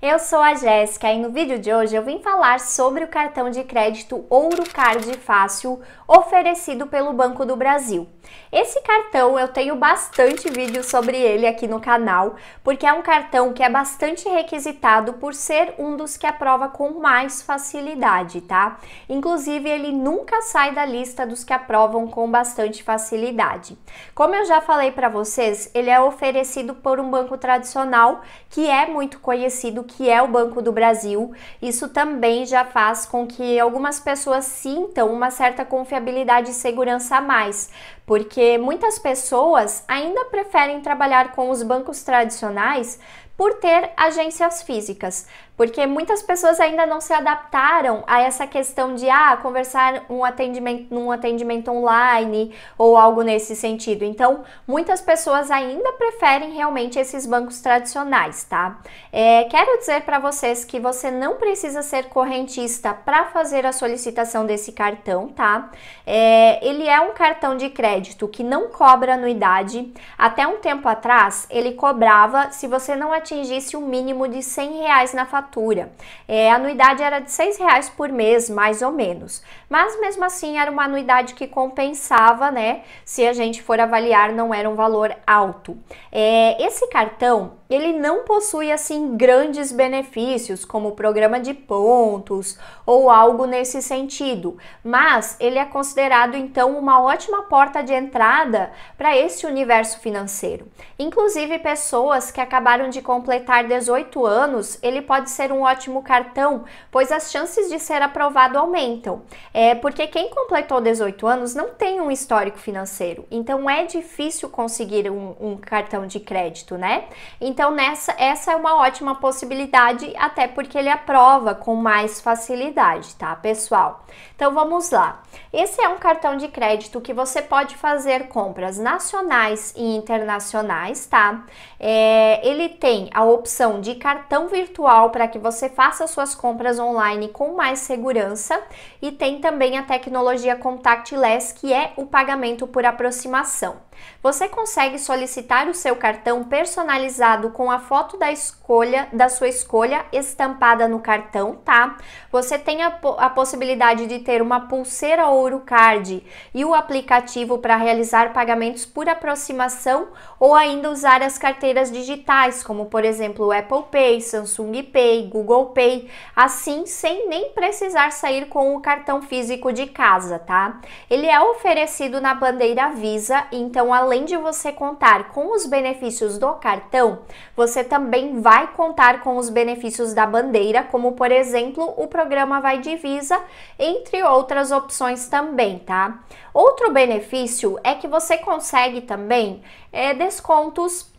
Eu sou a Jéssica e no vídeo de hoje eu vim falar sobre o cartão de crédito Ouro Card Fácil oferecido pelo Banco do Brasil. Esse cartão eu tenho bastante vídeo sobre ele aqui no canal, porque é um cartão que é bastante requisitado por ser um dos que aprova com mais facilidade, tá? Inclusive ele nunca sai da lista dos que aprovam com bastante facilidade. Como eu já falei para vocês, ele é oferecido por um banco tradicional que é muito conhecido que é o Banco do Brasil, isso também já faz com que algumas pessoas sintam uma certa confiabilidade e segurança a mais, porque muitas pessoas ainda preferem trabalhar com os bancos tradicionais por ter agências físicas. Porque muitas pessoas ainda não se adaptaram a essa questão de ah, conversar um atendimento, num atendimento online ou algo nesse sentido. Então, muitas pessoas ainda preferem realmente esses bancos tradicionais, tá? É, quero dizer para vocês que você não precisa ser correntista para fazer a solicitação desse cartão, tá? É, ele é um cartão de crédito que não cobra anuidade. Até um tempo atrás, ele cobrava se você não atingisse o um mínimo de 100 reais na fatura assinatura. É, a anuidade era de seis reais por mês, mais ou menos. Mas mesmo assim era uma anuidade que compensava, né? Se a gente for avaliar, não era um valor alto. É, esse cartão ele não possui assim grandes benefícios como programa de pontos ou algo nesse sentido, mas ele é considerado então uma ótima porta de entrada para esse universo financeiro. Inclusive pessoas que acabaram de completar 18 anos, ele pode ser um ótimo cartão, pois as chances de ser aprovado aumentam. É porque quem completou 18 anos não tem um histórico financeiro, então é difícil conseguir um, um cartão de crédito, né? Então, então, nessa, essa é uma ótima possibilidade, até porque ele aprova com mais facilidade, tá, pessoal? Então, vamos lá. Esse é um cartão de crédito que você pode fazer compras nacionais e internacionais, tá? É, ele tem a opção de cartão virtual para que você faça suas compras online com mais segurança e tem também a tecnologia contactless, que é o pagamento por aproximação. Você consegue solicitar o seu cartão personalizado com a foto da escolha da sua escolha estampada no cartão, tá? Você tem a, a possibilidade de ter uma pulseira Ouro Card e o aplicativo para realizar pagamentos por aproximação ou ainda usar as carteiras digitais, como por exemplo Apple Pay, Samsung Pay, Google Pay, assim sem nem precisar sair com o cartão físico de casa, tá? Ele é oferecido na bandeira Visa, então então, além de você contar com os benefícios do cartão, você também vai contar com os benefícios da bandeira, como por exemplo o programa Vai Divisa, entre outras opções também, tá? Outro benefício é que você consegue também é, descontos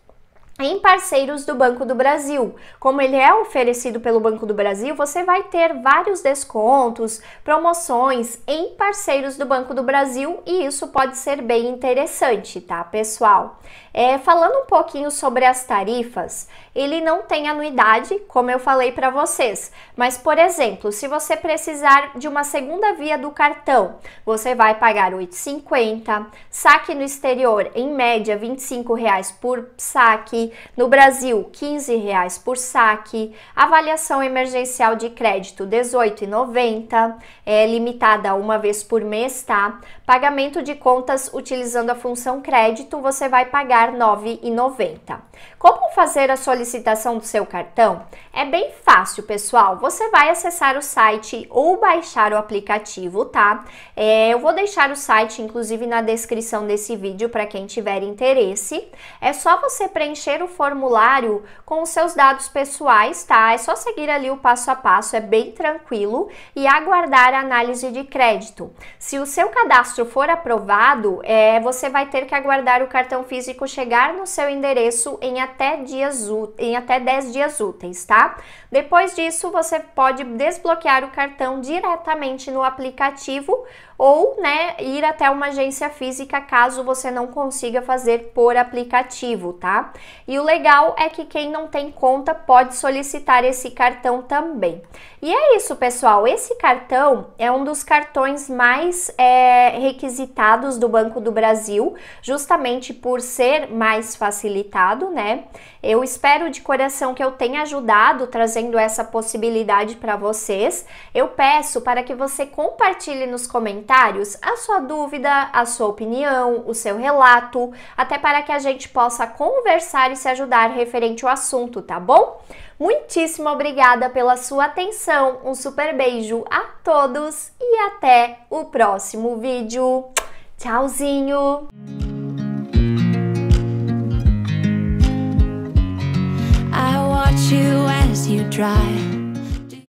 em parceiros do Banco do Brasil. Como ele é oferecido pelo Banco do Brasil, você vai ter vários descontos, promoções em parceiros do Banco do Brasil e isso pode ser bem interessante, tá, pessoal? É, falando um pouquinho sobre as tarifas, ele não tem anuidade, como eu falei para vocês, mas por exemplo, se você precisar de uma segunda via do cartão, você vai pagar R$ 8,50, saque no exterior em média R$ 25 reais por saque, no Brasil R$ 15,00 por saque, avaliação emergencial de crédito R$ 18,90, é limitada uma vez por mês, tá? Pagamento de contas utilizando a função crédito, você vai pagar R$ 9,90. Como fazer a solicitação do seu cartão? É bem fácil, pessoal. Você vai acessar o site ou baixar o aplicativo, tá? É, eu vou deixar o site, inclusive, na descrição desse vídeo para quem tiver interesse. É só você preencher preencher o formulário com os seus dados pessoais, tá? É só seguir ali o passo a passo, é bem tranquilo e aguardar a análise de crédito. Se o seu cadastro for aprovado, é, você vai ter que aguardar o cartão físico chegar no seu endereço em até dias em até 10 dias úteis, tá? Depois disso, você pode desbloquear o cartão diretamente no aplicativo ou né, ir até uma agência física caso você não consiga fazer por aplicativo, tá? E o legal é que quem não tem conta pode solicitar esse cartão também. E é isso, pessoal. Esse cartão é um dos cartões mais é, requisitados do Banco do Brasil, justamente por ser mais facilitado, né? Eu espero de coração que eu tenha ajudado trazendo essa possibilidade para vocês. Eu peço para que você compartilhe nos comentários comentários a sua dúvida, a sua opinião, o seu relato, até para que a gente possa conversar e se ajudar referente ao assunto, tá bom? Muitíssimo obrigada pela sua atenção, um super beijo a todos e até o próximo vídeo. Tchauzinho! you